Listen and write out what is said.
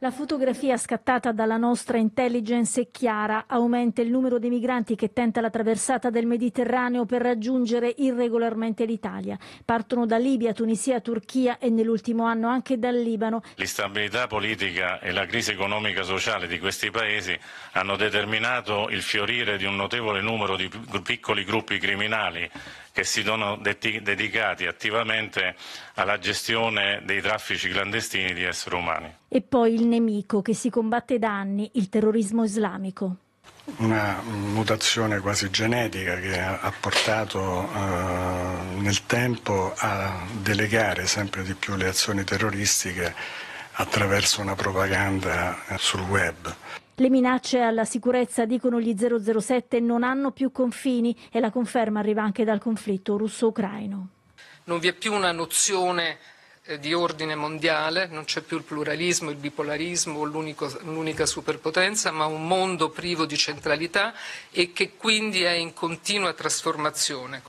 La fotografia scattata dalla nostra intelligence è chiara. Aumenta il numero di migranti che tenta la traversata del Mediterraneo per raggiungere irregolarmente l'Italia. Partono da Libia, Tunisia, Turchia e nell'ultimo anno anche dal Libano. L'instabilità politica e la crisi economica e sociale di questi paesi hanno determinato il fiorire di un notevole numero di piccoli gruppi criminali che si sono dedicati attivamente alla gestione dei traffici clandestini di esseri umani. E poi il nemico che si combatte da anni, il terrorismo islamico una mutazione quasi genetica che ha portato eh, nel tempo a delegare sempre di più le azioni terroristiche attraverso una propaganda sul web. Le minacce alla sicurezza, dicono gli 007, non hanno più confini e la conferma arriva anche dal conflitto russo-ucraino. Non vi è più una nozione eh, di ordine mondiale, non c'è più il pluralismo, il bipolarismo o l'unica superpotenza, ma un mondo privo di centralità e che quindi è in continua trasformazione.